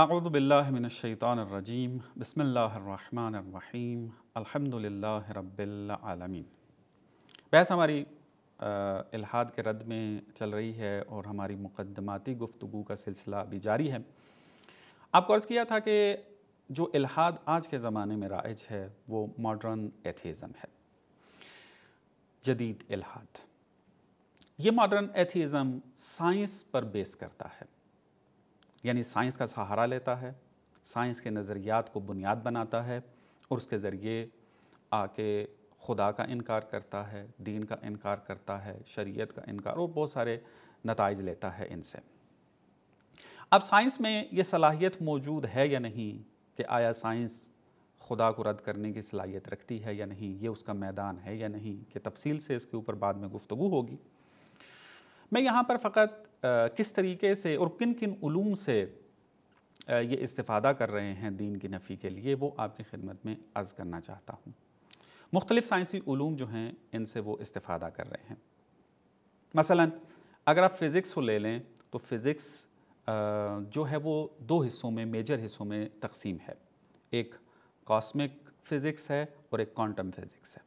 अज़बिल्लिनशैतरजीम बसमीम अलहमदिल्ला रबालमीन बहस हमारी इलाहाद के रद्द में चल रही है और हमारी मुकदमाती गुफ्तु का सिलसिला भी जारी है आपको अर्ज़ किया था कि जो इलाहाद आज के ज़माने में राइज है वो मॉडर्न एथीज़म है जदीद इलाहाद ये मॉडर्न एथीज़म साइंस पर बेस करता है यानी साइंस का सहारा लेता है साइंस के नज़रियात को बुनियाद बनाता है और उसके ज़रिए आके खुदा का इनकार करता है दीन का इनकार करता है शरीयत का इनकार और बहुत सारे नतज लेता है इनसे अब साइंस में ये सलाहियत मौजूद है या नहीं कि आया साइंस खुदा को रद्द करने की सलाहियत रखती है या नहीं ये उसका मैदान है या नहीं कि तफसील से इसके ऊपर बाद में गुफ्तु होगी मैं यहाँ पर फ़कत किस तरीके से और किन किन ूम से ये इस्तादा कर रहे हैं दीन की नफ़ी के लिए वो आपकी खिदमत में अर्ज़ करना चाहता हूँ मुख्तलिफ़ साइंसी ूम जो हैं इनसे वो इस्तादा कर रहे हैं मसला अगर आप फ़िज़िक्स को ले लें तो फ़िज़िक्स जो है वो दो हिस्सों में मेजर हिस्सों में तकसीम है एक कॉस्मिक फ़िज़िक्स है और एक क्वांटम फ़िज़िक्स है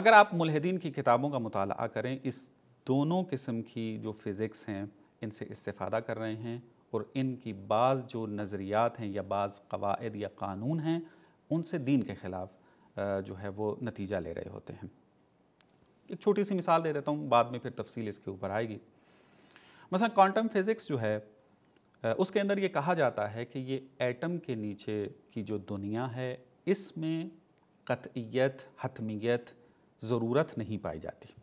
अगर आप मुलहदीन की किताबों का मताल करें इस दोनों किस्म की जो फ़िज़िक्स हैं इनसे इस्तेफादा कर रहे हैं और इनकी बाज़ जो नज़रियात हैं या बाज़ कवायद या कानून हैं उनसे दीन के ख़िलाफ़ जो है वो नतीजा ले रहे होते हैं एक छोटी सी मिसाल दे देता हूँ बाद में फिर तफसील इसके ऊपर आएगी मसलन क्वांटम फिज़िक्स जो है उसके अंदर ये कहा जाता है कि ये एटम के नीचे की जो दुनिया है इसमें कतयत हतमियत ज़रूरत नहीं पाई जाती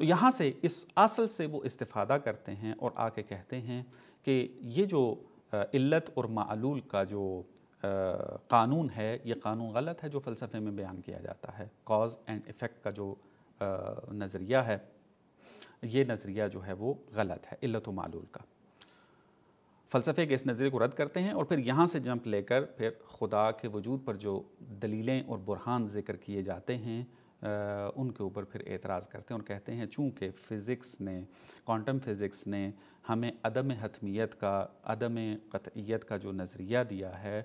तो यहाँ से इस असल से वो इस्तादा करते हैं और आके कहते हैं कि ये जो इल्लत और मालूल का जो कानून है ये कानून गलत है जो फ़लसफ़े में बयान किया जाता है कॉज एंड इफ़ेक्ट का जो नज़रिया है ये नज़रिया जो है वो गलत है इल्लत व मालूल का फ़लसफ़े के इस नज़रिए को रद्द करते हैं और फिर यहाँ से जंप लेकर फिर खुदा के वजूद पर जो दलीलें और बुरहान ज़िक्र किए जाते हैं उनके ऊपर फिर एतराज़ करते हैं और कहते हैं चूँकि फ़िज़िक्स ने क्वांटम फ़िज़िक्स ने हमें अदम हतमियत का अदम कतयत का जो नज़रिया दिया है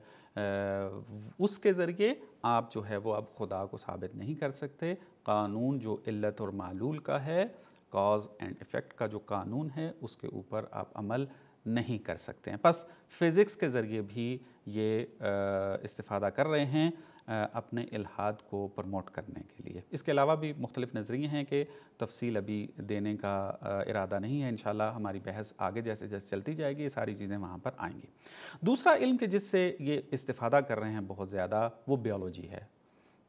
उसके ज़रिए आप जो है वो अब खुदा को साबित नहीं कर सकते कानून जो इल्लत और मालूल का है कॉज एंड इफ़ेक्ट का जो कानून है उसके ऊपर आप अमल नहीं कर सकते हैं बस फिज़िक्स के ज़रिए भी ये इस्तः कर रहे हैं अपने इलाहाद को प्रमोट करने के लिए इसके अलावा भी मुख्तलिफ नज़रिए हैं कि तफसील अभी देने का इरादा नहीं है इन हमारी बहस आगे जैसे जैसे चलती जाएगी ये सारी चीज़ें वहाँ पर आएंगी दूसरा इल्म के जिससे ये इस्ता कर रहे हैं बहुत ज़्यादा वो बियोलॉजी है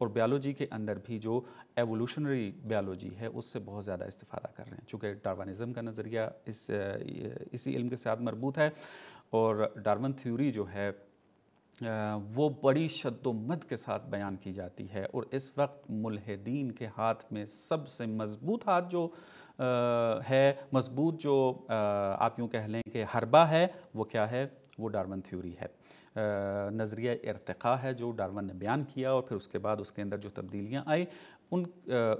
और बायोलॉजी के अंदर भी जो एवोल्यूशनरी बायोलॉजी है उससे बहुत ज़्यादा इस्ता कर रहे हैं चूँकि डार्वानिज़म का नज़रिया इस इसी इल्म के साथ मरबूत है और डारवन थ्योरी जो है वो बड़ी शद्दोमद के साथ बयान की जाती है और इस वक्त मुलहदीन के हाथ में सबसे मज़बूत हाथ जो आ, है मज़बूत जो आ, आप यूँ कह लें कि हरबा है वो क्या है वो डार्वन थ्योरी है नज़रिया इरतका है जो डार्वन ने बयान किया और फिर उसके बाद उसके अंदर जो तब्दीलियाँ आई उन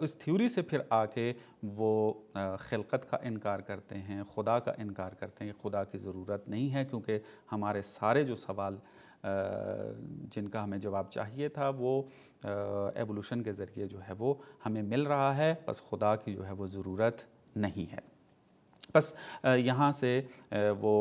इस थ्योरी से फिर आके वो खिलकत का इनकार करते हैं खुदा का इनकार करते हैं खुदा की ज़रूरत नहीं है क्योंकि हमारे सारे जो सवाल जिनका हमें जवाब चाहिए था वो एवोल्यूशन के ज़रिए जो है वो हमें मिल रहा है बस खुदा की जो है वो ज़रूरत नहीं है बस यहाँ से वो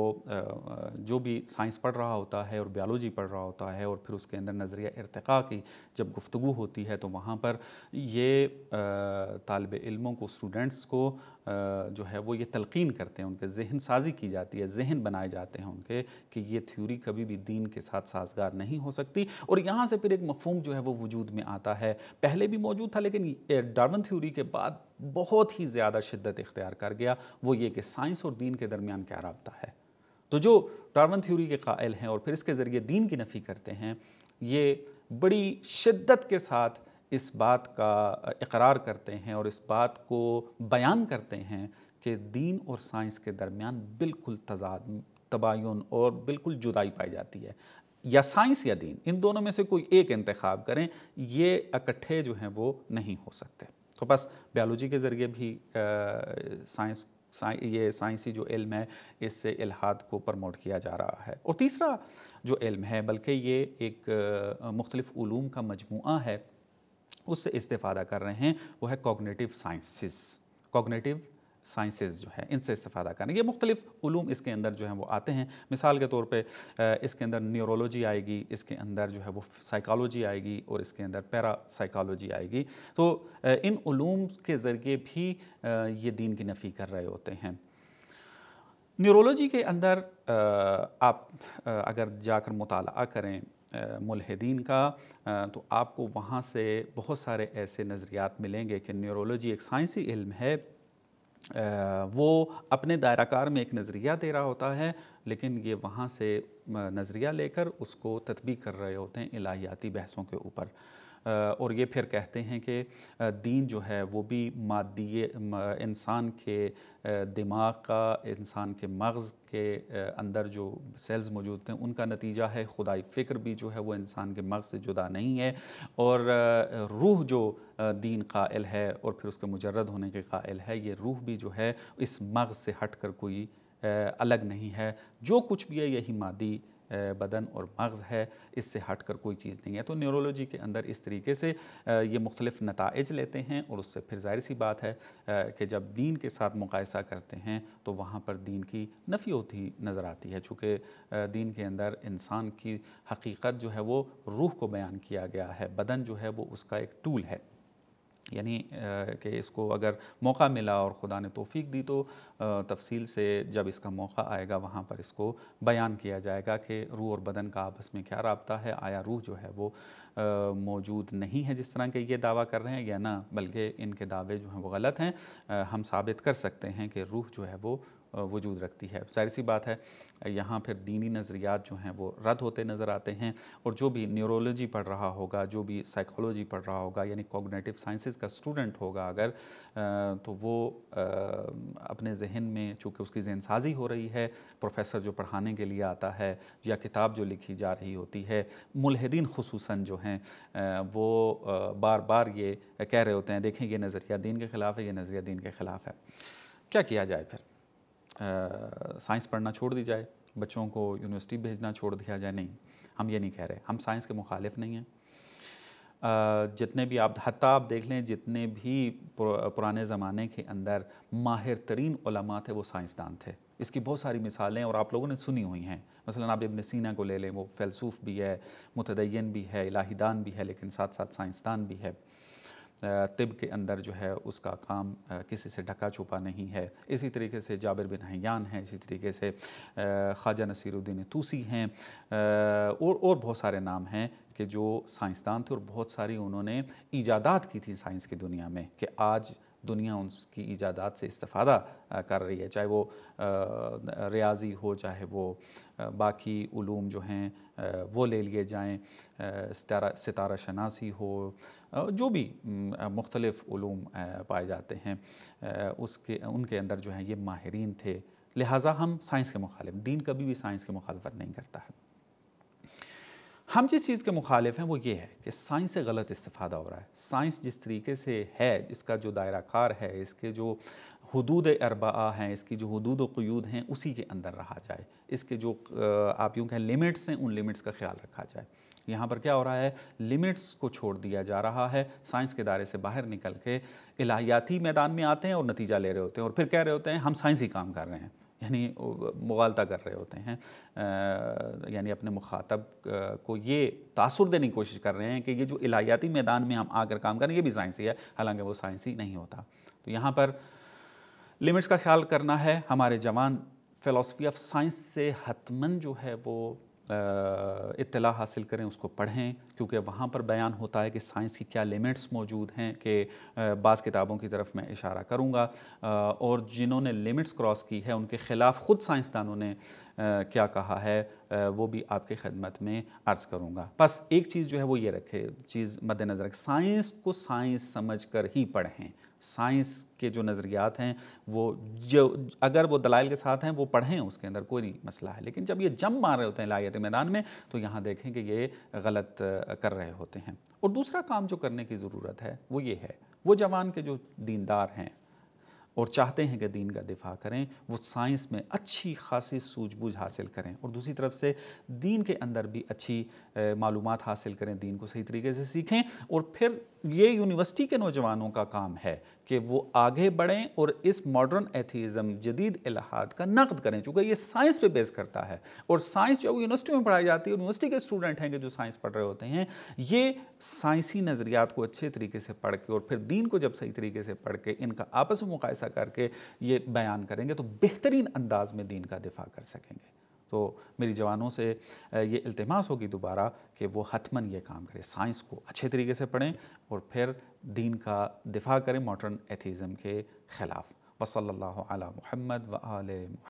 जो भी साइंस पढ़ रहा होता है और बायोलॉजी पढ़ रहा होता है और फिर उसके अंदर नज़रिया इरतका की जब गुफ्तु होती है तो वहाँ पर ये तालब इलमों को स्टूडेंट्स को जो है वो ये तलकिन करते हैं उनके जहन साजी की जाती है जहन बनाए जाते हैं उनके कि ये थ्योरी कभी भी दीन के साथ साजगार नहीं हो सकती और यहाँ से फिर एक मफहम जो है वो वजूद में आता है पहले भी मौजूद था लेकिन डार्वन थ्योरी के बाद बहुत ही ज़्यादा शिद्दत इख्तियार कर गया वो ये कि साइंस और दीन के दरमियान क्या रबता है तो जो डार्वन थ्योरी के कायल हैं और फिर इसके ज़रिए दीन की नफ़ी करते हैं ये बड़ी शिद्दत के साथ इस बात का इकरार करते हैं और इस बात को बयान करते हैं कि दीन और साइंस के दरमियान बिल्कुल तजाद तबायन और बिल्कुल जुदाई पाई जाती है या साइंस या दीन इन दोनों में से कोई एक इंतखब करें ये इकट्ठे जो हैं वो नहीं हो सकते तो बस बायोलॉजी के ज़रिए भी साइंस ये साइंसी जो इल्म है इससे इलाहाद को प्रमोट किया जा रहा है और तीसरा जो इल्म है बल्कि ये एक मुख्तलिफ़ का मजमू है उससे इस्तेफादा कर रहे हैं वो है कॉग्नेटिव साइंसिस कॉग्नेटिव साइंसेस जो है इनसे इस्तेफादा करें ये मुख्तलिफ इसके अंदर जो है वो आते हैं मिसाल के तौर पर इसके अंदर न्यूरोलॉजी आएगी इसके अंदर जो है वो साइकालोजी आएगी और इसके अंदर पैरा साइकालोजी आएगी तो इन ूम के ज़रिए भी ये दीन की नफ़ी कर रहे होते हैं न्यूरोलॉजी के अंदर आप अगर जाकर मुताल करें मुलहदीन का तो आपको वहाँ से बहुत सारे ऐसे नज़रियात मिलेंगे कि न्यूरोलॉजी एक साइंसी इल्म है वो अपने दायराकार में एक नज़रिया दे रहा होता है लेकिन ये वहाँ से नज़रिया लेकर उसको तदबीक कर रहे होते हैं इलाहियाती बहसों के ऊपर और ये फिर कहते हैं कि दीन जो है वो भी मादी इंसान के दिमाग का इंसान के मग़ज़ के अंदर जो सेल्स मौजूद थे उनका नतीजा है खुदाई फ़िक्र भी जो है वो इंसान के मग़ से जुदा नहीं है और रूह जो दीन कायल है और फिर उसके मुजरद होने के कायल है ये रूह भी जो है इस मग़ से हट कर कोई अलग नहीं है जो कुछ भी है यही मादी बदन और मगज़ है इससे हट कर कोई चीज़ नहीं है तो न्यूरोलॉजी के अंदर इस तरीके से ये मुख्तलिफ नतज लेते हैं और उससे फिर जाहिर सी बात है कि जब दीन के साथ मुकायसा करते हैं तो वहाँ पर दीन की नफ़ी होती नज़र आती है चूँकि दीन के अंदर इंसान की हकीकत जो है वो रूह को बयान किया गया है बदन जो है वो उसका एक टूल है यानी कि इसको अगर मौका मिला और ख़ुदा ने तोफ़ी दी तो तफसील से जब इसका मौका आएगा वहाँ पर इसको बयान किया जाएगा कि रूह और बदन का आपस में क्या रबता है आया रूह जो है वो मौजूद नहीं है जिस तरह के ये दावा कर रहे हैं या ना बल्कि इनके दावे जो हैं वो गलत हैं हम साबित कर सकते हैं कि रूह जो है वो वजूद रखती है जाहिर सी बात है यहाँ फिर दीनी नज़रियात जो हैं वो रद्द होते नज़र आते हैं और जो भी न्यूरोलॉजी पढ़ रहा होगा जो भी साइकोलॉजी पढ़ रहा होगा यानी कॉग्नेटिव साइंसेस का स्टूडेंट होगा अगर तो वो अपने जहन में चूँकि उसकी जहन साजी हो रही है प्रोफेसर जो पढ़ाने के लिए आता है या किताब जो लिखी जा रही होती है मुलहदीन खसूस जो हैं वो बार बार ये कह रहे होते हैं देखें ये नज़रिया दीन के ख़िलाफ़ है ये नज़रिया दीन के ख़िलाफ़ है क्या किया जाए फिर साइंस पढ़ना छोड़ दी जाए बच्चों को यूनिवर्सिटी भेजना छोड़ दिया जाए नहीं हम ये नहीं कह रहे हम साइंस के मुखालिफ नहीं हैं जितने भी आप हती आप देख लें जितने भी पुराने ज़माने के अंदर माहिर तरीन थे वो साइंसदान थे इसकी बहुत सारी मिसालें और आप लोगों ने सुनी हुई हैं मसलन आप इबन सीना को ले लें वो फ़ैलसूफ़ भी है मुतदैन भी है इलाहीदान भी है लेकिन साथ साथ साइंसदान भी है तिब के अंदर जो है उसका काम किसी से ढका छुपा नहीं है इसी तरीके से जाबिर बिन हयान हैं इसी तरीके से ख्वाजा नसीरुद्दीन तूसी हैं और और बहुत सारे नाम हैं कि जो साइंसदान थे और बहुत सारी उन्होंने ईजादात की थी साइंस की दुनिया में कि आज दुनिया उनकी ईजादात से इस्ता कर रही है चाहे वो रियाजी हो चाहे वो बाकी ूम जो हैं वो ले लिए जाएँ सितारा सितारा शनासी हो जो भी मुख्तलिफ़ पाए जाते हैं उसके उनके अंदर जो हैं ये माहरीन थे लिहाजा हम साइंस के मुखालिफ दीन कभी भी साइंस के मुखालफत नहीं करता है हम जिस चीज़ के मुखालिफ हैं वो ये है कि साइंस से गलत इस्तेफादा हो रहा है साइंस जिस तरीके से है इसका जो दायरा कार है इसके जो हदूद अरबा हैं इसकी जो हदूद क्यूद हैं उसी के अंदर रहा जाए इसके जो आप यूँ कहें लिमिट्स हैं उन लिमिट्स का ख्याल रखा जाए यहाँ पर क्या हो रहा है लिमिट्स को छोड़ दिया जा रहा है साइंस के दायरे से बाहर निकल के इलाहियाती मैदान में आते हैं और नतीजा ले रहे होते हैं और फिर कह रहे होते हैं हम साइंस ही काम कर रहे हैं यानी मुगालता कर रहे होते हैं यानी अपने मुखातब को ये तासर देने की कोशिश कर रहे हैं कि ये जो इलाहियाती मैदान में हम आकर काम करें ये भी साइंसी है हालांकि वो साइंसी नहीं होता तो यहाँ पर लिमिट्स का ख्याल करना है हमारे जवान फ़िलासफ़ी ऑफ साइंस से हतमन जो है वो इतला हासिल करें उसको पढ़ें क्योंकि वहाँ पर बयान होता है कि साइंस की क्या लिमिट्स मौजूद हैं कि बाज़ किताबों की तरफ मैं इशारा करूँगा और जिन्होंने लिमिट्स क्रॉस की है उनके ख़िलाफ़ ख़ुद साइंसदानों ने क्या कहा है वो भी आपके खदमत में अर्ज़ करूँगा बस एक चीज़ जो है वो ये रखे चीज़ मद्दनज़र साइंस को साइंस समझ कर ही पढ़ें साइंस के जो नज़रियात हैं वो जो अगर वो दलाइल के साथ हैं वो पढ़ें उसके अंदर कोई नहीं मसला है लेकिन जब ये जम मार रहे होते हैं लायत मैदान में तो यहाँ देखें कि ये गलत कर रहे होते हैं और दूसरा काम जो करने की ज़रूरत है वो ये है वो जवान के जो दीनदार हैं और चाहते हैं कि दीन का दिफा करें वो साइंस में अच्छी खासी सूझबूझ हासिल करें और दूसरी तरफ से दीन के अंदर भी अच्छी मालूम हासिल करें दीन को सही तरीके से सीखें और फिर ये यूनिवर्सिटी के नौजवानों का काम है कि वो आगे बढ़ें और इस मॉडर्न एथीज़म जदीद इलाहाद का नकद करें चूँकि ये साइंस पे बेस करता है और साइंस जो यूनिवर्सिटी में पढ़ाई जाती है यूनिवर्सिटी के स्टूडेंट हैं कि जो साइंस पढ़ रहे होते हैं ये साइंसी नज़रियात को अच्छे तरीके से पढ़ के और फिर दीन को जब सही तरीके से पढ़ के इनका आपस में मुकायसा करके ये बयान करेंगे तो बेहतरीन अंदाज में दीन का दिफा कर सकेंगे तो मेरी जवानों से ये अल्तमास होगी दोबारा कि वो हतमन ये काम करें साइंस को अच्छे तरीके से पढ़ें और फिर दीन का दिफा करें मॉडर्न एथीज़म के ख़िलाफ़ वसल अला महमद व